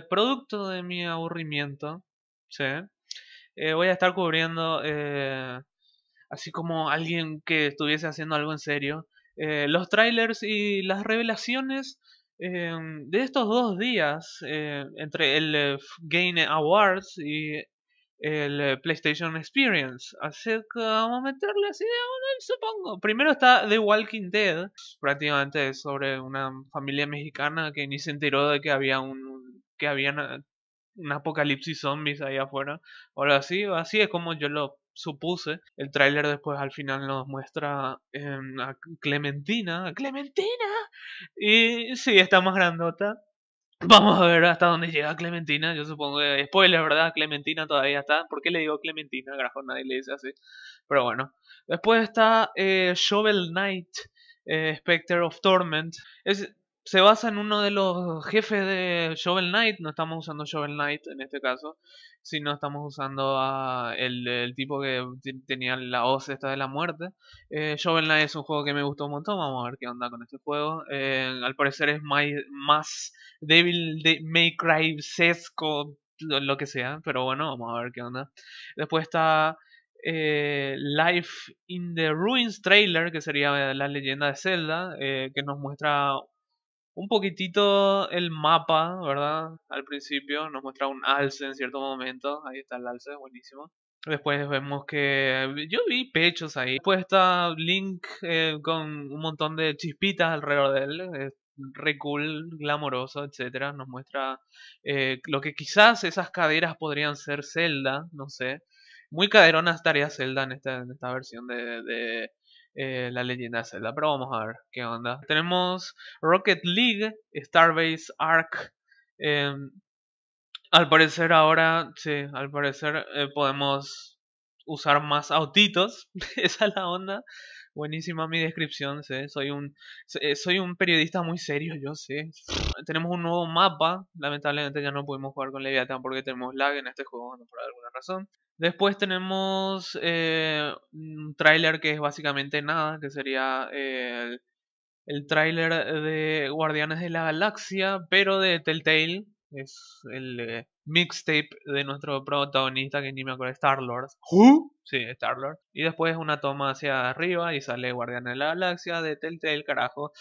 producto de mi aburrimiento, eh, voy a estar cubriendo, eh, así como alguien que estuviese haciendo algo en serio, eh, los trailers y las revelaciones de estos dos días, entre el Game Awards y el PlayStation Experience. Así que vamos a meterle así de supongo. Primero está The Walking Dead, prácticamente sobre una familia mexicana que ni se enteró de que había un que había ah, un apocalipsis zombies ahí afuera. Ahora sí, así es como yo lo supuse. El tráiler después al final nos muestra em, a Clementina. ¡Clementina! Y sí, está más grandota. Vamos a ver hasta dónde llega Clementina. Yo supongo que spoiler, ¿verdad? Clementina todavía está. ¿Por qué le digo Clementina? Grajo, nadie le dice así. Pero bueno. Después está eh, Shovel Knight, eh, Spectre of Torment. Es, se basa en uno de los jefes de Shovel Knight. No estamos usando Shovel Knight en este caso, sino estamos usando el, tipo que tenía la voz esta de la muerte. Eh, Shovel Knight es un juego que me gustó un montón. Vamos a ver qué onda con este juego. Eh, al parecer es más débil de May Cry sesco, lo que sea. Pero bueno, vamos a ver qué onda. Después está. Eh, Life in the Ruins trailer, que sería la leyenda de Zelda, que nos muestra un poquitito el mapa, ¿verdad? Al principio nos muestra un alce en cierto momento. Ahí está el alce, buenísimo. Después vemos que yo vi pechos ahí. Después está Link eh, con un montón de chispitas alrededor de él. re cool, glamoroso, etcétera. Nos muestra eh, lo que quizás esas caderas podrían ser Zelda, no sé. Muy caderona estaría Zelda en esta, esta versión de eh, la leyenda Zelda. Pero vamos a ver qué onda. Tenemos Rocket League, Starbase Arc. Eh, em, al parecer ahora, sí, al parecer eh, podemos usar más autitos. Esa es la onda. Buenísima mi descripción, Soy un, eh, soy un periodista muy serio, yo sé. Tenemos un nuevo mapa. Lamentablemente ya no pudimos jugar con Leviathan porque tenemos lag en este juego, no por alguna razón. Después tenemos eh, un tráiler que es básicamente nada, que sería eh, el, el tráiler de Guardianes de la Galaxia, pero de Telltale. Es el mixtape de nuestro protagonista que ni me acuerdo, Star-Lord. Sí, Star-Lord. Y después una toma hacia arriba y sale Guardián de la Galaxia de Telltale, carajo.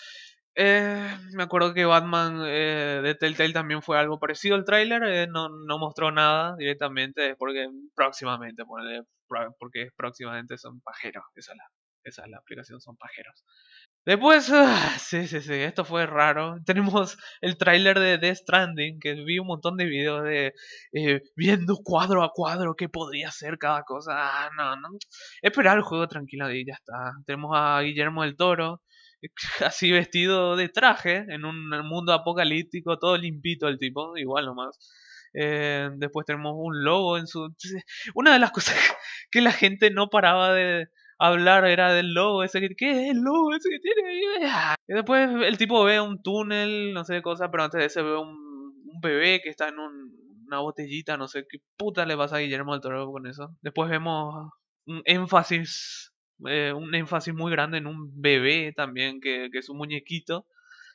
Eh, me acuerdo que Batman eh, de Telltale también fue algo parecido al tráiler, eh, no, no, mostró nada directamente, porque próximamente, porque próximamente son pajeros, esa es la, esa es la aplicación, son pajeros. Después, ah, sí, sí, sí, esto fue raro. Tenemos el tráiler de Death Stranding, que vi un montón de videos de eh, viendo cuadro a cuadro qué podría ser cada cosa. Ah, no, no. Esperar el juego tranquilo y ya está. Tenemos a Guillermo del Toro, así vestido de traje, en un mundo apocalíptico, todo limpito el tipo, igual nomás. Eh, después tenemos un logo en su... Una de las cosas que la gente no paraba de hablar era del lobo ese que ¿qué es el lobo ese que tiene? Y después el tipo ve un túnel, no sé de cosa, pero antes de ve un, bebé que está en una botellita, no sé qué puta le pasa a Guillermo del Toro con eso. Después vemos un énfasis, eh, un énfasis muy grande en un bebé también, que, que es un muñequito.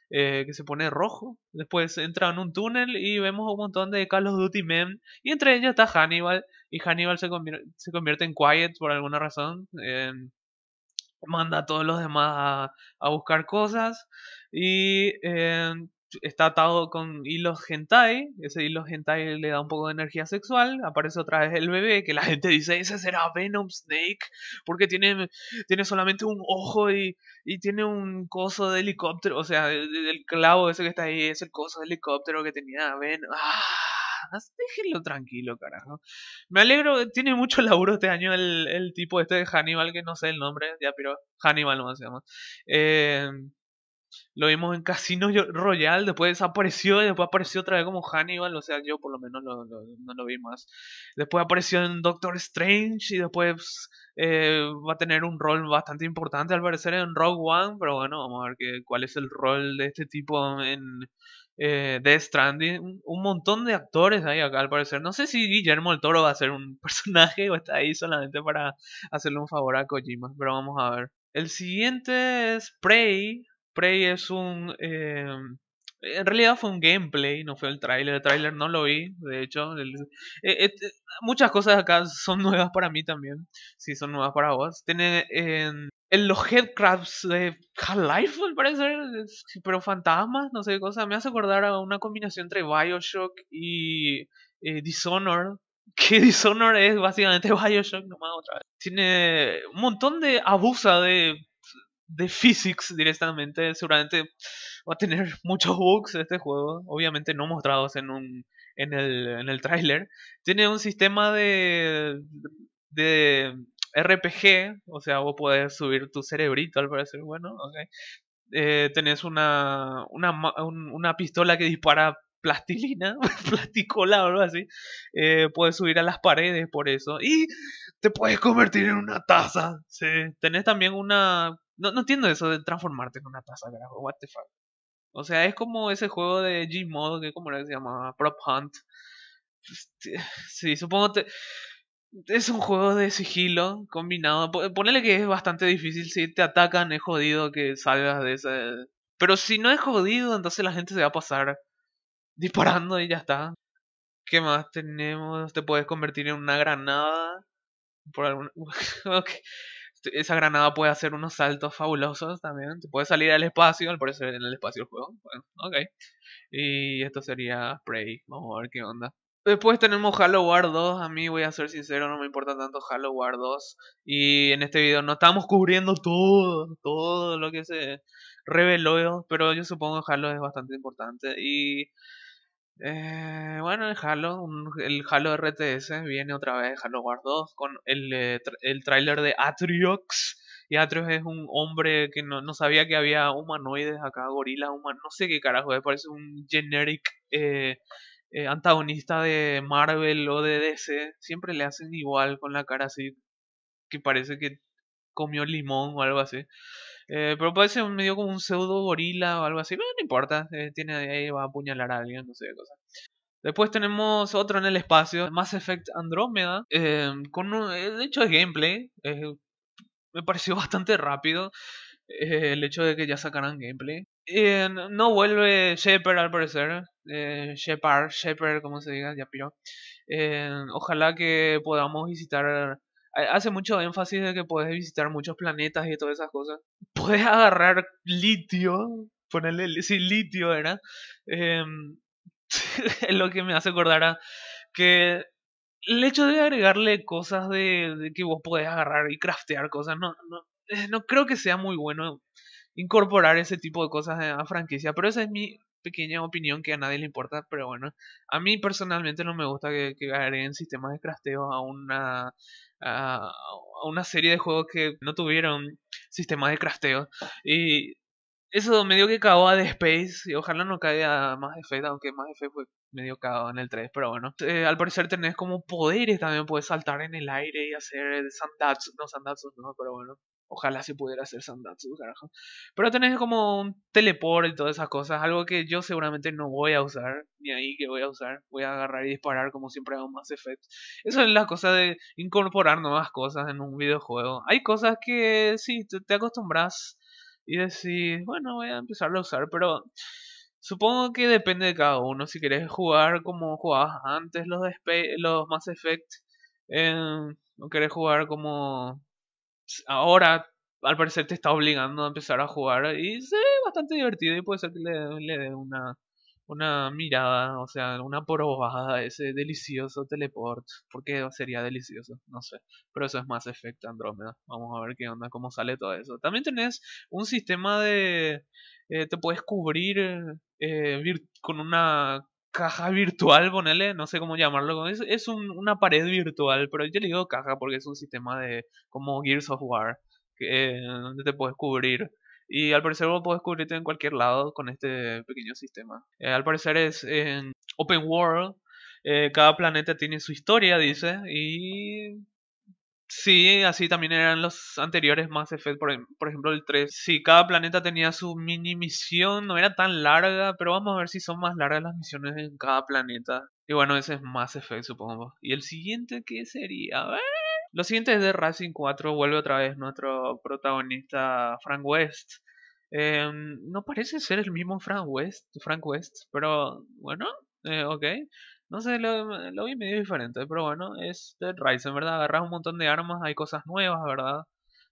Eh, que se pone rojo. Después entra en un túnel y vemos un montón de Carlos Duty Men. Y entre ellos está Hannibal y Hannibal se, convierte en Quiet por alguna razón. Em, manda a todos los demás a, buscar cosas y em, está atado con hilos gentai. Ese hilo hentai le da un poco de energía sexual. Aparece otra vez el bebé, que la gente dice, ese será Venom Snake, porque tiene, tiene solamente un ojo y, tiene un coso de helicóptero. O sea, el, clavo ese que está ahí es el coso de helicóptero que tenía Venom. ¡Ah! Déjenlo tranquilo, carajo. Me alegro, tiene mucho laburo este año el, el tipo este de Hannibal, que no sé el nombre, ya, pero Hannibal no se Eh, lo vimos en Casino Royal, después desapareció y después apareció otra vez como Hannibal, o sea, yo por lo menos no lo vi más. Después apareció en Doctor Strange y después eh, va a tener un rol bastante importante al parecer en Rogue One, pero bueno, vamos a ver que, cuál es el rol de este tipo en, eh, Death Stranding. Un montón de actores ahí acá, al parecer. No sé si Guillermo el Toro va a ser un personaje o está ahí solamente para hacerle un favor a Kojima, pero vamos a ver. El siguiente es Prey, Prey es un... Em, en realidad fue un gameplay, no fue el trailer. El trailer no lo vi, de hecho. Eh, eh, muchas cosas acá son nuevas para mí también. Sí, son nuevas para vos. Tiene em, los headcrabs de Half-Life, al parecer. Pero fantasmas, no sé qué cosa. Me hace acordar a una combinación entre Bioshock y Dishonor. Eh, Dishonored. Que Dishonored es básicamente Bioshock nomás otra vez. Tiene un montón de abusa de de physics directamente. Seguramente va a tener muchos bugs este juego, obviamente no mostrados en, un, en el, en el tráiler. Tiene un sistema de, de RPG, o sea, vos podés subir tu cerebrito al parecer, bueno, ok. Eh, tenés una, una, pistola que dispara plastilina, plasticola o algo así. Eh, puedes subir a las paredes por eso. Y te puedes convertir en una taza. Sí. Tenés también una no, no entiendo eso de transformarte en una taza, What the fuck. O sea, es como ese juego de G G-Mod, que como se llama, Prop Hunt. Este, sí, supongo que Es un juego de sigilo combinado. Ponele que es bastante difícil. Si te atacan, es jodido que salgas de ese. Pero si no es jodido, entonces la gente se va a pasar disparando y ya está. ¿Qué más tenemos? Te puedes convertir en una granada. Por algún... esa granada puede hacer unos saltos fabulosos también. Te puede salir al espacio, al parecer en el espacio el juego. Bueno, ok. Y esto sería Prey. Vamos a ver qué onda. Después tenemos Halo War 2. A mí, voy a ser sincero, no me importa tanto Halo War 2. Y en este video no estamos cubriendo todo, todo lo que se reveló. Pero yo supongo que Halo es bastante importante. Y eh, bueno, el Halo, el Halo RTS viene otra vez, Halo Wars 2, con el, eh, trailer el tráiler de Atriox. Y Atriox es un hombre que no, sabía que había humanoides acá, gorilas humanos, no sé qué carajo, parece un generic eh, eh, antagonista de Marvel o de DC. Siempre le hacen igual con la cara así, que parece que comió limón o algo así. Eh, pero parece un medio como un pseudo gorila o algo así. no importa, eh, tiene ahí va a apuñalar a alguien, no sé qué cosa. Después tenemos otro en el espacio, Mass Effect Andrómeda. Eh, con un, eh, de hecho es gameplay. me pareció bastante rápido el hecho de que ya sacaran gameplay. no vuelve Shepard al parecer. Shepard, Shepard, como se diga, ya piró. ojalá que podamos visitar hace mucho énfasis de que puedes visitar muchos planetas y todas esas cosas. Puedes agarrar litio, ponerle, sí, litio era, es em, lo que me hace acordar a que el hecho de agregarle cosas de, que vos podés agarrar y craftear cosas, no, no, eh, no creo que sea muy bueno incorporar ese tipo de cosas a franquicia, pero esa es mi pequeña opinión que a nadie le importa, pero bueno, a mí personalmente no me gusta que, que agreguen sistemas de crafteo a una, a, a una serie de juegos que no tuvieron sistemas de crasteo. Y eso medio que cagó a The Space. Y ojalá no caiga más Mass Effect, aunque de Effect fue medio cagado en el 3. Pero bueno, eh, al parecer tenés como poderes también. Puedes saltar en el aire y hacer sandatsu. No, sandatsu no, pero bueno. Ojalá se pudiera hacer Sandatsu, carajo. Pero tenés como un teleport y todas esas cosas. Algo que yo seguramente no voy a usar. Ni ahí que voy a usar. Voy a agarrar y disparar como siempre hago Mass Effect. Eso es la cosa de incorporar nuevas cosas en un videojuego. Hay cosas que sí, te, acostumbras. Y decís, bueno, voy a empezar a usar. Pero supongo que depende de cada uno. Si querés jugar como jugabas antes los, los Mass Effect. Eh, no querés jugar como ahora al parecer te está obligando a empezar a jugar y es bastante divertido y puede ser que le, le dé una, una mirada, o sea, una probada a ese delicioso teleport, porque sería delicioso, no sé, pero eso es más efecto Andrómeda, vamos a ver qué onda, cómo sale todo eso. También tenés un sistema de, eh, te puedes cubrir eh, con una caja virtual, ponele, no sé cómo llamarlo, es, es una pared virtual, pero yo le digo caja porque es un sistema de como Gears of War, que, eh, donde te puedes cubrir. Y al parecer lo puedes cubrirte en cualquier lado con este pequeño sistema. Eh, al parecer es en Open World, eh, cada planeta tiene su historia, dice, y Sí, así también eran los anteriores más Effect, em, por, ejemplo el 3. Sí, cada planeta tenía su mini misión, no era tan larga, pero vamos a ver si son más largas las misiones en cada planeta. Y bueno, ese es más Effect, supongo. ¿Y el siguiente qué sería? A ver. Lo siguiente es de Racing 4, vuelve otra vez nuestro protagonista Frank West. Em, no parece ser el mismo Frank West, Frank West pero bueno, eh, ok. No sé, lo, lo, vi medio diferente, pero bueno, es Dead Rising, ¿verdad? Agarras un montón de armas, hay cosas nuevas, ¿verdad?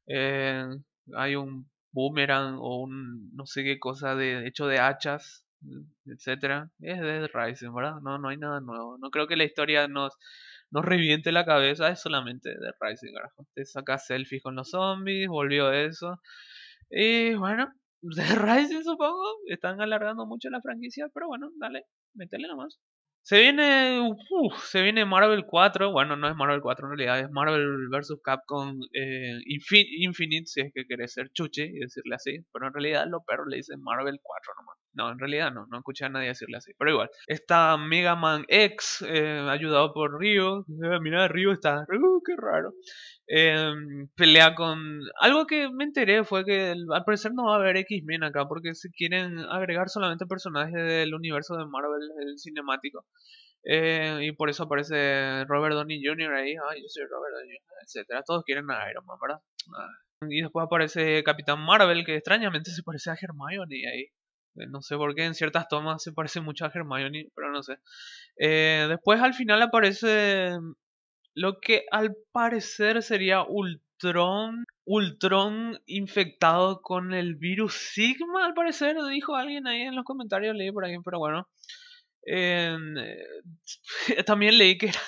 Eh, hay un boomerang o un no sé qué cosa de hecho de hachas, etcétera. Es Dead Rising, ¿verdad? No, no hay nada nuevo. No creo que la historia nos, nos reviente la cabeza, es solamente Dead Rising, ¿verdad? Te sacas selfies con los zombies, volvió eso. Y bueno, Dead Rising supongo, están alargando mucho la franquicia, pero bueno, dale, métele nomás. Se viene. se viene Marvel 4. Bueno, no es Marvel 4 en realidad, es Marvel vs Capcom eh, Infinite, si es que querés ser chuche y decirle así. Pero en realidad lo perro le dicen Marvel 4 nomás. No, en realidad no, no escuché a nadie decirle así. Pero igual, está Mega Man X, eh, ayudado por Ryu. Eh, mira, Ryu está, uh, qué raro. Em, pelea con... Algo que me enteré fue que al parecer no va a haber X-Men acá, porque se quieren agregar solamente personajes del universo de Marvel, el cinemático. Eh, y por eso aparece Robert Downey Jr. ahí, Ay, yo soy Robert Downey Jr., etcétera. Todos quieren a Iron Man, ¿verdad? Ah. Y después aparece Capitán Marvel, que extrañamente se parece a Hermione ahí. Eh, no sé por qué en ciertas tomas se parece mucho a Hermione, pero no sé. Eh, después al final aparece lo que al parecer sería Ultron. Ultron infectado con el virus Sigma, al parecer, dijo alguien ahí en los comentarios, leí por ahí, pero bueno. Em, eh, también leí que era,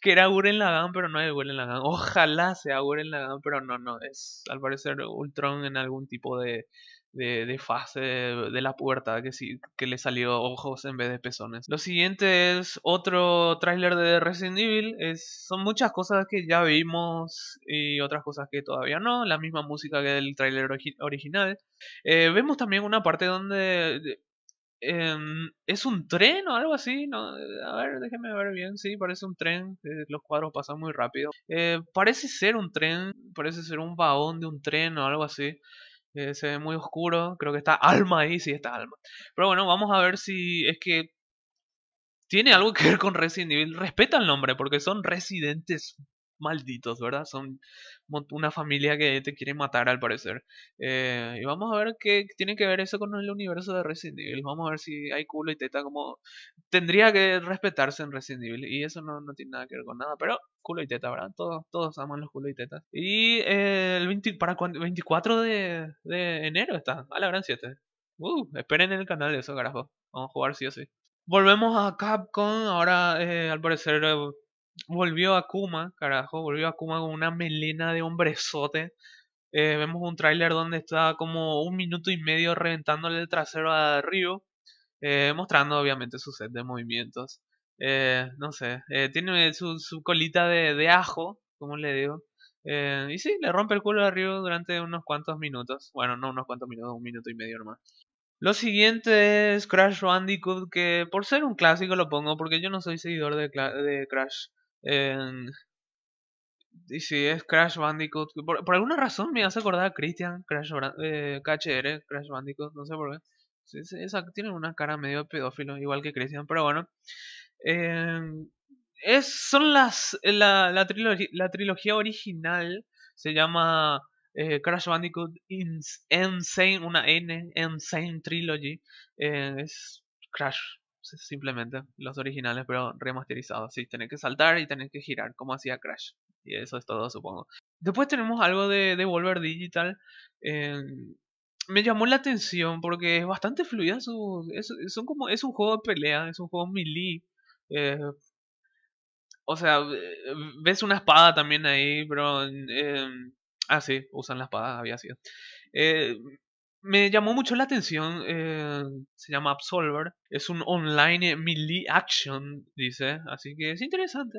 que era Guren Lagan, pero no es Guren Lagan. Ojalá sea Guren Lagan, pero no, no. Es al parecer Ultron en algún tipo de de, fase de, la puerta que, que le salió ojos en vez de pezones. Lo siguiente es otro tráiler de Resident Evil. son muchas cosas que ya vimos y otras cosas que todavía no. La misma música que del tráiler original. Eh, vemos también una parte donde... Em, es un tren o algo así, no, a ver, déjeme ver bien, sí, parece un tren, eh, los cuadros pasan muy rápido. Eh, parece ser un tren, parece ser un vagón de un tren o algo así. Eh, se ve muy oscuro. Creo que está Alma ahí, sí está Alma. Pero bueno, vamos a ver si es que tiene algo que ver con Resident Evil. Respeta el nombre porque son residentes malditos, ¿verdad? Son una familia que te quiere matar al parecer. Eh, y vamos a ver qué tiene que ver eso con el universo de Resident Evil. Vamos a ver si hay culo y teta como... Tendría que respetarse en Resident Evil. Y eso no, tiene nada que ver con nada. Pero culo y teta, ¿verdad? Todos, todos aman los culo y teta Y eh, el 20, para 24 de, enero está. A la gran 7. Uh, esperen en el canal de eso, carajo. Vamos a jugar sí o sí. Volvemos a Capcom. Ahora, eh, al parecer... Eh, volvió a Kuma, carajo, volvió a Kuma con una melena de hombrezote. Eh, vemos un tráiler donde está como un minuto y medio reventándole el trasero a Ryu, eh, mostrando obviamente su set de movimientos. Eh, no sé, tiene su, su colita de, ajo, como le digo. y sí, le rompe el culo a Ryu durante unos cuantos minutos. Bueno, no unos cuantos minutos, un minuto y medio nomás. Lo siguiente es Crash Bandicoot, que por ser un clásico lo pongo, porque yo no soy seguidor de, de Crash y si es Crash Bandicoot, por, alguna razón me hace acordar a Christian Crash eh, Crash Bandicoot, no sé por qué. tiene una cara medio pedófilo, igual que Christian, pero bueno. Em, es, son las. La, la, trilogía, la trilogía original se llama eh, Crash Bandicoot Insane, una N, Insane Trilogy. Eh, es Crash simplemente los originales, pero remasterizados. Así, tenés que saltar y tenés que girar, como hacía Crash. Y eso es todo, supongo. Después tenemos algo de, de Volver Digital. Eh, me llamó la atención porque es bastante fluida. es, son como, es un juego de pelea, es un juego melee. Eh, o sea, ves una espada también ahí, pero. Eh, ah, sí, usan la espada, había sido me llamó mucho la atención, eh, se llama Absolver, es un online melee action, dice, así que es interesante,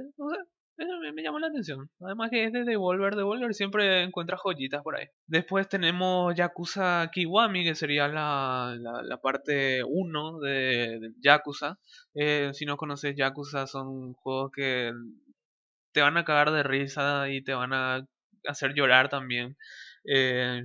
me, llamó la atención. Además que es de Devolver, Devolver siempre encuentra joyitas por ahí. Después tenemos Yakuza Kiwami, que sería la, la, parte 1 de, Yakuza. Eh, si no conoces Yakuza, son juegos que te van a cagar de risa y te van a hacer llorar también. Eh,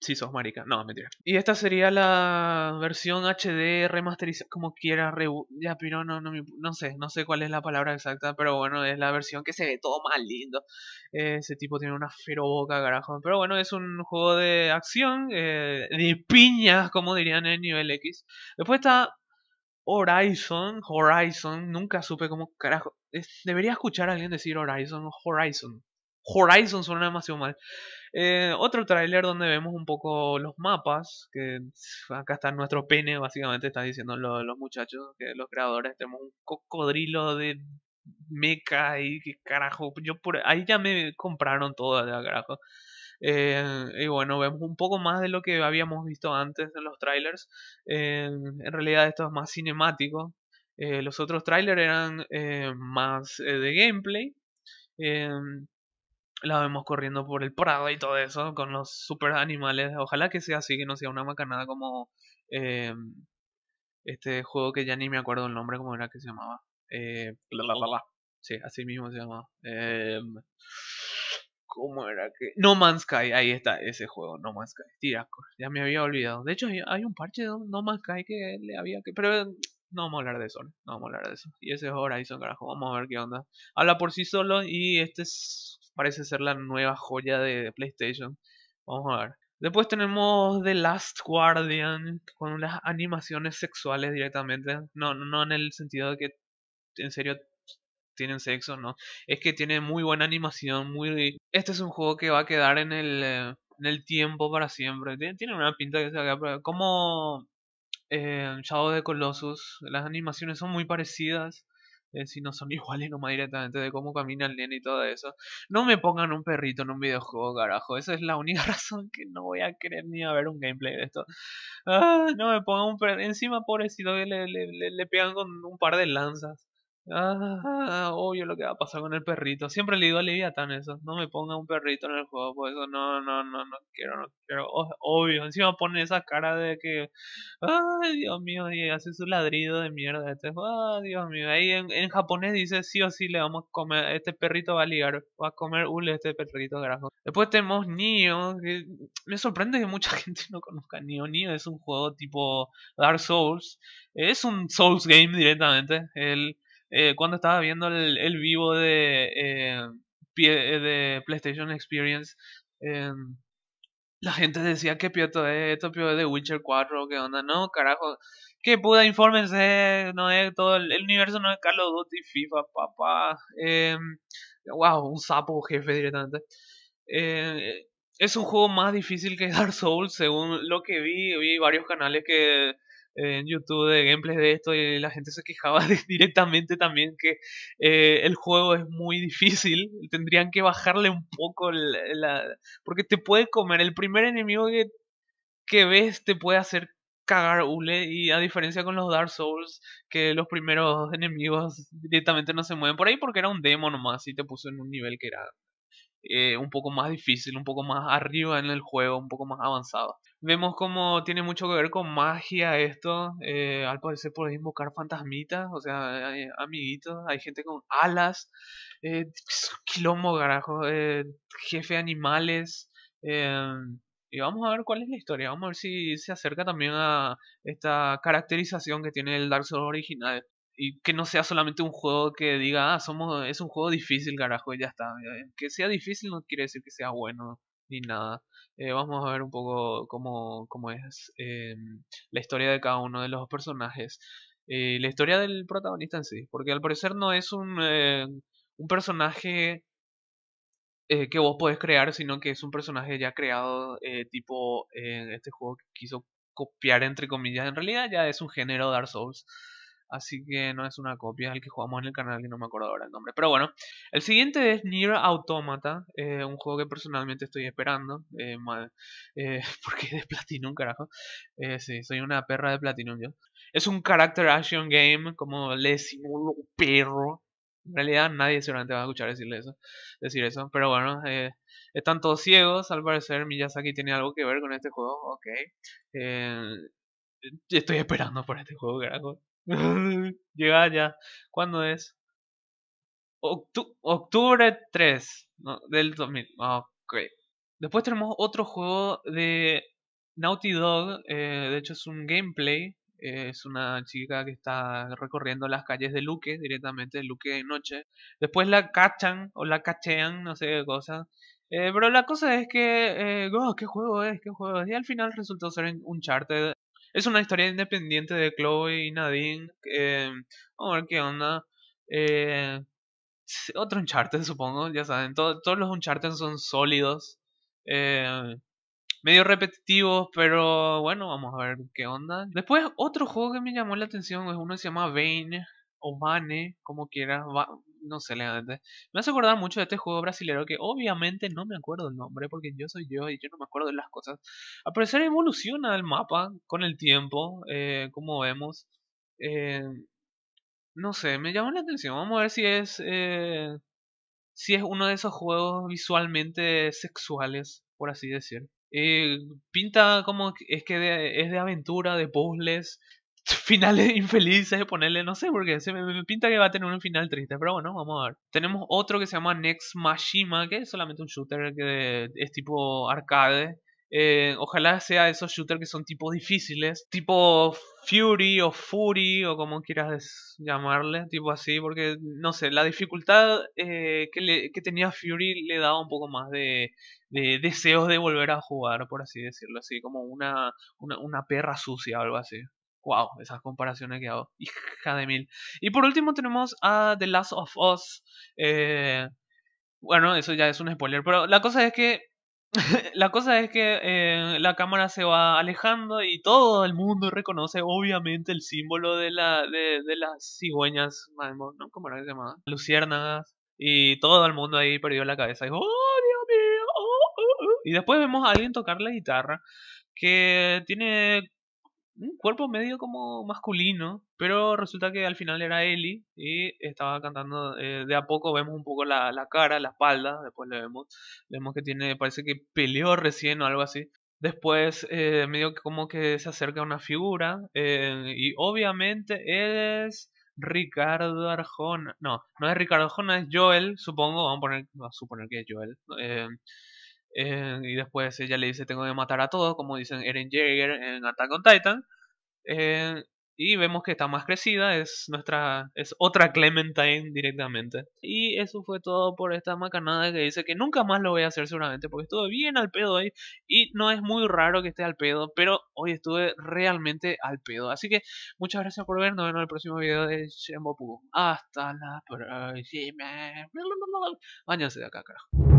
si sos marica. No, mentira. Y esta sería la versión HD remasterizada, como quiera, ya, pero no, no, no, sé, no sé cuál es la palabra exacta, pero bueno, es la versión que se ve todo más lindo. ese tipo tiene una fero boca, carajo. Pero bueno, es un juego de acción, eh, de piñas, como dirían en nivel X. Después está Horizon, Horizon, nunca supe cómo carajo. debería escuchar a alguien decir Horizon, Horizon. Horizon suena demasiado mal. Eh, otro tráiler donde vemos un poco los mapas, que acá está nuestro pene, básicamente están diciendo los, muchachos, que los creadores tenemos un cocodrilo de meca y que carajo, yo por ahí ya me compraron todo, de carajo. Eh, y bueno, vemos un poco más de lo que habíamos visto antes en los trailers. Eh, en realidad esto es más cinemático. los otros trailers eran más de gameplay la vemos corriendo por el prado y todo eso, con los super animales. Ojalá que sea así, que no sea una macanada como eh, este juego que ya ni me acuerdo el nombre, como era que se llamaba. Eh, la, la, la, oh, sí, así mismo se llamaba. Eh, em, ¿Cómo era que.? No Man's Sky, ahí está ese juego, No Man's Sky. Tira, ya me había olvidado. De hecho, hay un parche de No Man's Sky que le había que. Pero em, no vamos a hablar de eso, no, no vamos a hablar de eso. Y ese es Horizon, carajo. Vamos a ver qué onda. Habla por sí solo y este es parece ser la nueva joya de PlayStation. Vamos a ver. Después tenemos The Last Guardian con las animaciones sexuales directamente. No, no en el sentido de que en serio tienen sexo, no. Es que tiene muy buena animación, muy... Este es un juego que va a quedar en el, eh, en el tiempo para siempre. Tiene una pinta que se va Como eh, Shadow de Colossus, las animaciones son muy parecidas. Eh, si no son iguales nomás directamente de cómo camina el nene y todo eso. No me pongan un perrito en un videojuego, carajo. Esa es la única razón que no voy a querer ni a ver un gameplay de esto. Ah, no me pongan un perrito. Encima, pobrecito, que le, le pegan con un par de lanzas. Ah, obvio lo que va a pasar con el perrito. Siempre le digo a Leviatán eso. No me ponga un perrito en el juego. Por eso no, no, no, no quiero, no quiero. Obvio. Encima pone esa cara de que. Ay, Dios mío. Y hace su ladrido de mierda. Este. Ay, Dios mío. Ahí en, japonés dice sí o sí le vamos a comer. Este perrito va a ligar. Va a comer hule este perrito grajo. Después tenemos Nioh. me sorprende que mucha gente no conozca Nioh. Nioh es un juego tipo Dark Souls. Es un Souls game directamente. El eh, cuando estaba viendo el, el vivo de, eh, eh, de PlayStation Experience, la gente decía que Pioto es esto, Pioto de Witcher 4, que onda, no, carajo, que puta, infórmense, no es todo el, universo, no es Carlos Duty, FIFA, papá, eh, wow, un sapo jefe directamente. es un juego más difícil que Dark Souls, según lo que vi, vi varios canales que en YouTube de gameplays de esto y la gente se quejaba directamente también que eh, el juego es muy difícil, tendrían que bajarle un poco la, porque te puede comer, el primer enemigo que, que ves te puede hacer cagar hule y a diferencia con los Dark Souls que los primeros enemigos directamente no se mueven por ahí porque era un demo nomás y te puso en un nivel que era eh, un poco más difícil, un poco más arriba en el juego, un poco más avanzado. Vemos como tiene mucho que ver con magia esto. Eh, al parecer puedes invocar fantasmitas, o sea, amiguitos, hay gente con alas, eh, quilombo, garajo eh, jefe de animales. Em, y vamos a ver cuál es la historia, vamos a ver si se acerca también a esta caracterización que tiene el Dark Souls original y que no sea solamente un juego que diga, ah, somos, es un juego difícil, carajo, y ya está. Eh, que sea difícil no quiere decir que sea bueno ni nada. Eh, vamos a ver un poco cómo, cómo es eh, la historia de cada uno de los personajes. Eh, la historia del protagonista en sí, porque al parecer no es un, eh, un personaje que vos podés crear, sino que es un personaje ya creado tipo en este juego que quiso copiar entre comillas. En realidad ya es un género Dark Souls. Así que no es una copia, es el que jugamos en el canal y no me acuerdo ahora el nombre. Pero bueno, el siguiente es Nier Automata, eh, un juego que personalmente estoy esperando, eh, eh porque es de Platinum, carajo. Eh, sí, soy una perra de Platinum yo. Es un character action game, como le simulo perro. En realidad nadie seguramente va a escuchar decirle eso, decir eso. Pero bueno, están todos ciegos, al parecer Miyazaki tiene algo que ver con este juego, ok. estoy esperando por este juego, carajo. Llega ya. ¿Cuándo es? octubre 3 del 2000. Ah, ok. Después tenemos otro juego de Naughty Dog. Eh, de hecho, es un gameplay. Eh, es una chica que está recorriendo las calles de Luque directamente, Luque de noche. Después la cachan o la cachean, no sé qué cosa. Eh, pero la cosa es que, oh, ¿qué juego es? ¿Qué juego es? Y al final resultó ser un charter es una historia independiente de Chloe y Nadine. Eh, vamos a ver qué onda. Eh, otro Uncharted, supongo, ya saben. todos los Uncharted son sólidos. Eh, medio repetitivos, pero bueno, vamos a ver qué onda. Después, otro juego que me llamó la atención es uno que se llama Vane o Vane, como quieras no sé, realmente Me hace acordar mucho de este juego brasilero que obviamente no me acuerdo el nombre porque yo soy yo y yo no me acuerdo de las cosas. Al parecer evoluciona el mapa con el tiempo, eh, como vemos. Eh, no sé, me llama la atención. Vamos a ver si es... Eh, si es uno de esos juegos visualmente sexuales, por así decir. Eh, pinta como es que es de aventura, de puzzles, Finales infelices, de ponerle, no sé, porque se me, pinta que va a tener un final triste, pero bueno, vamos a ver. Tenemos otro que se llama Next Mashima, que es solamente un shooter que es tipo arcade. Eh, ojalá sea esos shooters que son tipo difíciles, tipo Fury o Fury o como quieras llamarle, tipo así, porque no sé, la dificultad eh, que, le, que tenía Fury le daba un poco más de, deseos de volver a jugar, por así decirlo, así como una, una perra sucia o algo así wow, esas comparaciones que hago, hija de mil. Y por último tenemos a The Last of Us. Eh, bueno, eso ya es un spoiler, pero la cosa es que la cosa es que eh, la cámara se va alejando y todo el mundo reconoce obviamente el símbolo de, la, de, las cigüeñas, ¿Cómo era que se llamaba? Luciernas. Y todo el mundo ahí perdió la cabeza. oh, Dios mío, oh, oh, oh". y después vemos a alguien tocar la guitarra que tiene un cuerpo medio como masculino, pero resulta que al final era Eli y estaba cantando. Eh, de a poco vemos un poco la, la, cara, la espalda, después le vemos, vemos que tiene, parece que peleó recién o algo así. Después, eh, medio como que se acerca a una figura eh, y obviamente es Ricardo Arjona. No, no es Ricardo Arjona, es Joel, supongo, vamos a, poner, vamos a suponer que es Joel. Eh, y después ella le dice, tengo que matar a todos, como dicen Eren Jaeger en Attack on Titan. Eh, y vemos que está más crecida, es nuestra es otra Clementine directamente. Y eso fue todo por esta macanada que dice que nunca más lo voy a hacer seguramente porque estuve bien al pedo hoy y no es muy raro que esté al pedo, pero hoy estuve realmente al pedo. Así que muchas gracias por vernos en el próximo video de Shenboku. Hasta la próxima. Bañarse de acá, carajo.